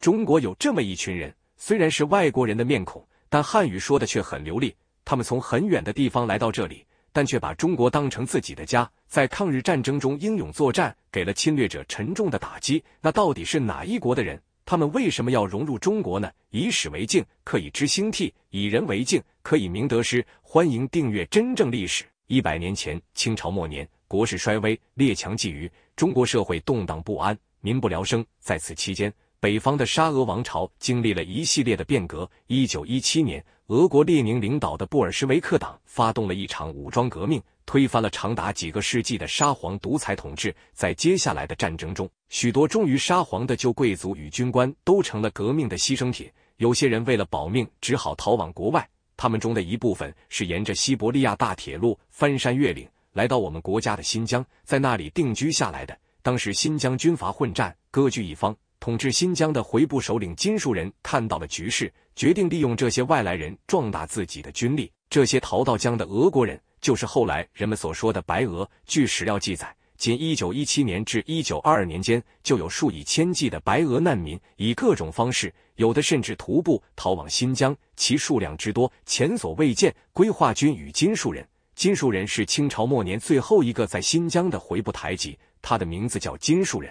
中国有这么一群人，虽然是外国人的面孔，但汉语说的却很流利。他们从很远的地方来到这里，但却把中国当成自己的家。在抗日战争中英勇作战，给了侵略者沉重的打击。那到底是哪一国的人？他们为什么要融入中国呢？以史为镜，可以知兴替；以人为镜，可以明得失。欢迎订阅《真正历史》。一百年前，清朝末年，国势衰微，列强觊觎，中国社会动荡不安，民不聊生。在此期间。北方的沙俄王朝经历了一系列的变革。一九一七年，俄国列宁领导的布尔什维克党发动了一场武装革命，推翻了长达几个世纪的沙皇独裁统治。在接下来的战争中，许多忠于沙皇的旧贵族与军官都成了革命的牺牲品。有些人为了保命，只好逃往国外。他们中的一部分是沿着西伯利亚大铁路翻山越岭，来到我们国家的新疆，在那里定居下来的。当时新疆军阀混战，割据一方。统治新疆的回部首领金树人看到了局势，决定利用这些外来人壮大自己的军力。这些逃到疆的俄国人，就是后来人们所说的白俄。据史料记载，仅1917年至1922年间，就有数以千计的白俄难民以各种方式，有的甚至徒步逃往新疆，其数量之多，前所未见。规划军与金树人，金树人是清朝末年最后一个在新疆的回部台籍，他的名字叫金树人。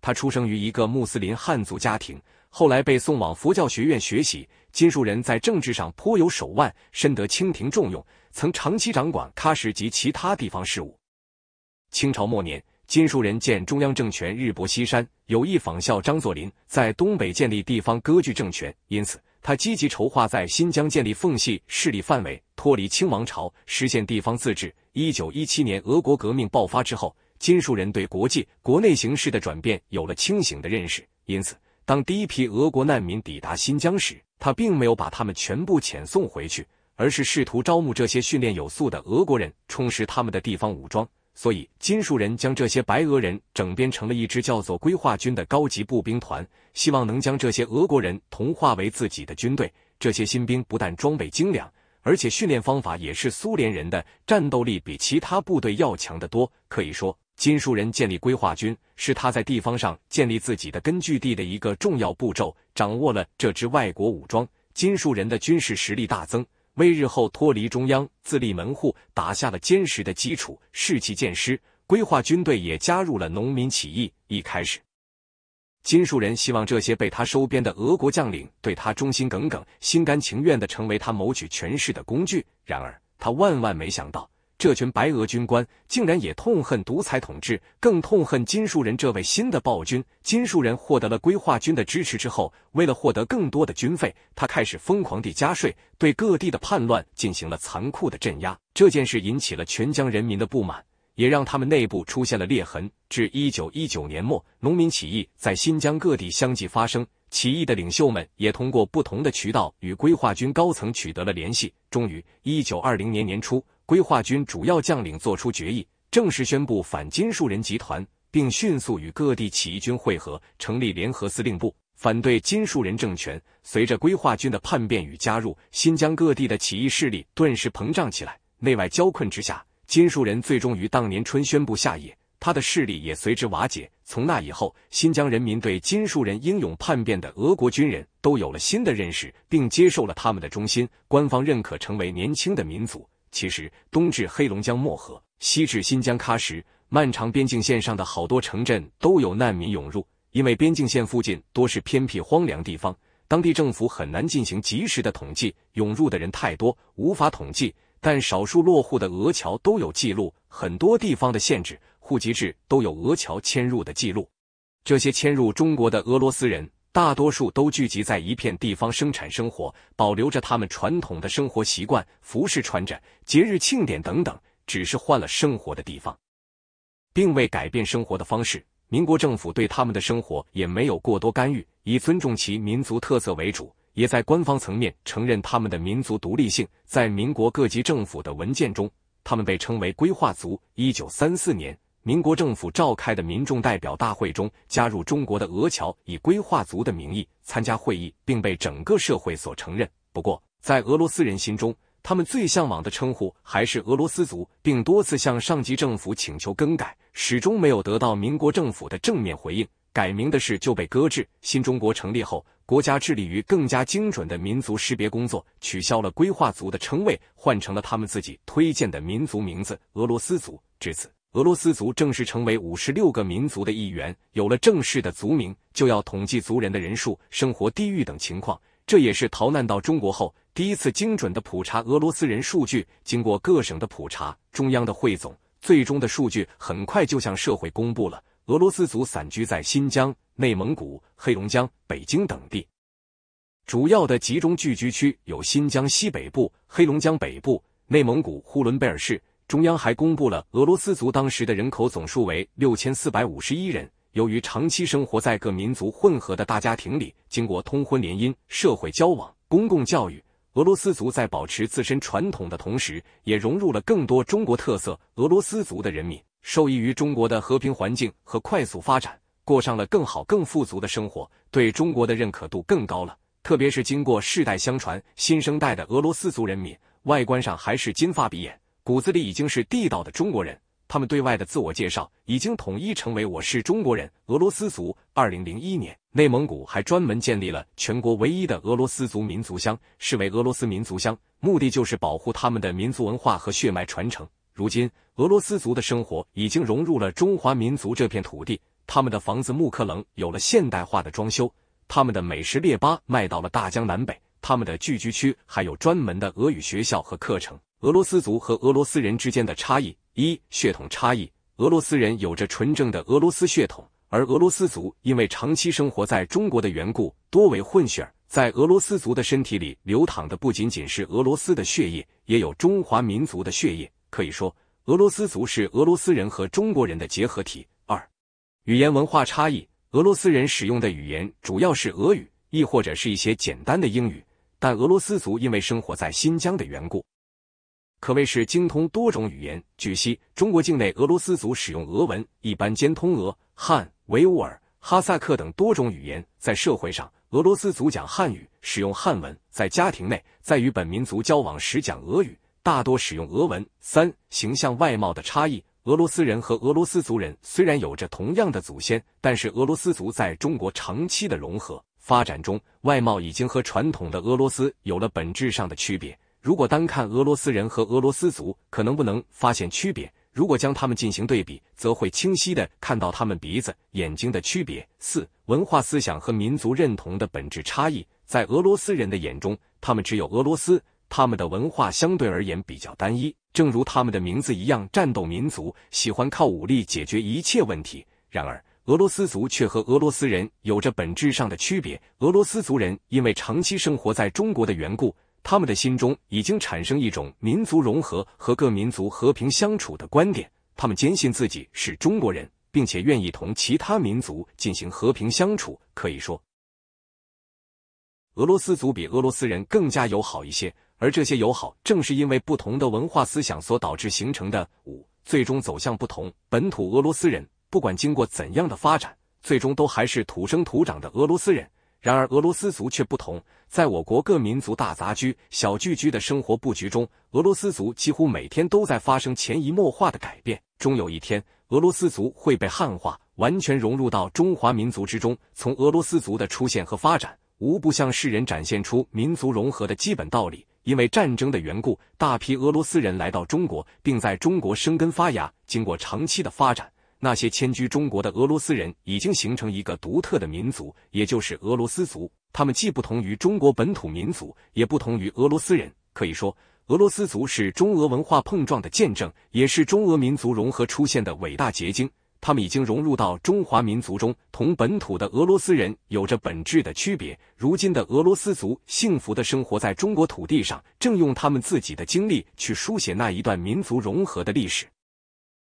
他出生于一个穆斯林汉族家庭，后来被送往佛教学院学习。金树人在政治上颇有手腕，深得清廷重用，曾长期掌管喀什及其他地方事务。清朝末年，金树人见中央政权日薄西山，有意仿效张作霖，在东北建立地方割据政权，因此他积极筹划在新疆建立奉系势力范围，脱离清王朝，实现地方自治。一九一七年，俄国革命爆发之后。金树人对国际国内形势的转变有了清醒的认识，因此，当第一批俄国难民抵达新疆时，他并没有把他们全部遣送回去，而是试图招募这些训练有素的俄国人，充实他们的地方武装。所以，金树人将这些白俄人整编成了一支叫做“规划军”的高级步兵团，希望能将这些俄国人同化为自己的军队。这些新兵不但装备精良，而且训练方法也是苏联人的，战斗力比其他部队要强得多。可以说。金树人建立规划军，是他在地方上建立自己的根据地的一个重要步骤。掌握了这支外国武装，金树人的军事实力大增，为日后脱离中央、自立门户打下了坚实的基础。士气渐失，规划军队也加入了农民起义。一开始，金树人希望这些被他收编的俄国将领对他忠心耿耿，心甘情愿的成为他谋取权势的工具。然而，他万万没想到。这群白俄军官竟然也痛恨独裁统治，更痛恨金树人这位新的暴君。金树人获得了规划军的支持之后，为了获得更多的军费，他开始疯狂地加税，对各地的叛乱进行了残酷的镇压。这件事引起了全疆人民的不满，也让他们内部出现了裂痕。至一九一九年末，农民起义在新疆各地相继发生，起义的领袖们也通过不同的渠道与规划军高层取得了联系。终于，一九二零年年初。规划军主要将领做出决议，正式宣布反金树人集团，并迅速与各地起义军会合，成立联合司令部，反对金树人政权。随着规划军的叛变与加入，新疆各地的起义势力顿时膨胀起来。内外交困之下，金树人最终于当年春宣布下野，他的势力也随之瓦解。从那以后，新疆人民对金树人英勇叛变的俄国军人都有了新的认识，并接受了他们的忠心。官方认可成为年轻的民族。其实，东至黑龙江漠河，西至新疆喀什，漫长边境线上的好多城镇都有难民涌入。因为边境线附近多是偏僻荒凉地方，当地政府很难进行及时的统计，涌入的人太多，无法统计。但少数落户的俄侨都有记录，很多地方的限制户籍制都有俄侨迁入的记录。这些迁入中国的俄罗斯人。大多数都聚集在一片地方生产生活，保留着他们传统的生活习惯、服饰穿着、节日庆典等等，只是换了生活的地方，并未改变生活的方式。民国政府对他们的生活也没有过多干预，以尊重其民族特色为主，也在官方层面承认他们的民族独立性。在民国各级政府的文件中，他们被称为“规划族”。一九三四年。民国政府召开的民众代表大会中，加入中国的俄侨以“规划族”的名义参加会议，并被整个社会所承认。不过，在俄罗斯人心中，他们最向往的称呼还是“俄罗斯族”，并多次向上级政府请求更改，始终没有得到民国政府的正面回应。改名的事就被搁置。新中国成立后，国家致力于更加精准的民族识别工作，取消了“规划族”的称谓，换成了他们自己推荐的民族名字“俄罗斯族”。至此。俄罗斯族正式成为五十六个民族的一员，有了正式的族名，就要统计族人的人数、生活地域等情况。这也是逃难到中国后第一次精准的普查俄罗斯人数据。经过各省的普查、中央的汇总，最终的数据很快就向社会公布了。俄罗斯族散居在新疆、内蒙古、黑龙江、北京等地，主要的集中聚居区有新疆西北部、黑龙江北部、内蒙古呼伦贝尔市。中央还公布了俄罗斯族当时的人口总数为六千四百五十一人。由于长期生活在各民族混合的大家庭里，经过通婚联姻、社会交往、公共教育，俄罗斯族在保持自身传统的同时，也融入了更多中国特色。俄罗斯族的人民受益于中国的和平环境和快速发展，过上了更好、更富足的生活，对中国的认可度更高了。特别是经过世代相传，新生代的俄罗斯族人民外观上还是金发碧眼。骨子里已经是地道的中国人，他们对外的自我介绍已经统一成为“我是中国人，俄罗斯族”。二零零一年，内蒙古还专门建立了全国唯一的俄罗斯族民族乡，视为俄罗斯民族乡，目的就是保护他们的民族文化，和血脉传承。如今，俄罗斯族的生活已经融入了中华民族这片土地，他们的房子木克棱有了现代化的装修，他们的美食列巴卖到了大江南北，他们的聚居区还有专门的俄语学校和课程。俄罗斯族和俄罗斯人之间的差异：一、血统差异。俄罗斯人有着纯正的俄罗斯血统，而俄罗斯族因为长期生活在中国的缘故，多为混血儿。在俄罗斯族的身体里流淌的不仅仅是俄罗斯的血液，也有中华民族的血液。可以说，俄罗斯族是俄罗斯人和中国人的结合体。二、语言文化差异。俄罗斯人使用的语言主要是俄语，亦或者是一些简单的英语。但俄罗斯族因为生活在新疆的缘故，可谓是精通多种语言。据悉，中国境内俄罗斯族使用俄文，一般兼通俄、汉、维吾尔、哈萨克等多种语言。在社会上，俄罗斯族讲汉语，使用汉文；在家庭内，在与本民族交往时讲俄语，大多使用俄文。三、形象外貌的差异。俄罗斯人和俄罗斯族人虽然有着同样的祖先，但是俄罗斯族在中国长期的融合发展中，外貌已经和传统的俄罗斯有了本质上的区别。如果单看俄罗斯人和俄罗斯族，可能不能发现区别；如果将他们进行对比，则会清晰的看到他们鼻子、眼睛的区别。四、文化思想和民族认同的本质差异，在俄罗斯人的眼中，他们只有俄罗斯，他们的文化相对而言比较单一，正如他们的名字一样，战斗民族，喜欢靠武力解决一切问题。然而，俄罗斯族却和俄罗斯人有着本质上的区别。俄罗斯族人因为长期生活在中国的缘故。他们的心中已经产生一种民族融合和各民族和平相处的观点。他们坚信自己是中国人，并且愿意同其他民族进行和平相处。可以说，俄罗斯族比俄罗斯人更加友好一些，而这些友好正是因为不同的文化思想所导致形成的。五最终走向不同。本土俄罗斯人不管经过怎样的发展，最终都还是土生土长的俄罗斯人。然而，俄罗斯族却不同。在我国各民族大杂居、小聚居的生活布局中，俄罗斯族几乎每天都在发生潜移默化的改变。终有一天，俄罗斯族会被汉化，完全融入到中华民族之中。从俄罗斯族的出现和发展，无不向世人展现出民族融合的基本道理。因为战争的缘故，大批俄罗斯人来到中国，并在中国生根发芽。经过长期的发展。那些迁居中国的俄罗斯人已经形成一个独特的民族，也就是俄罗斯族。他们既不同于中国本土民族，也不同于俄罗斯人。可以说，俄罗斯族是中俄文化碰撞的见证，也是中俄民族融合出现的伟大结晶。他们已经融入到中华民族中，同本土的俄罗斯人有着本质的区别。如今的俄罗斯族幸福的生活在中国土地上，正用他们自己的经历去书写那一段民族融合的历史。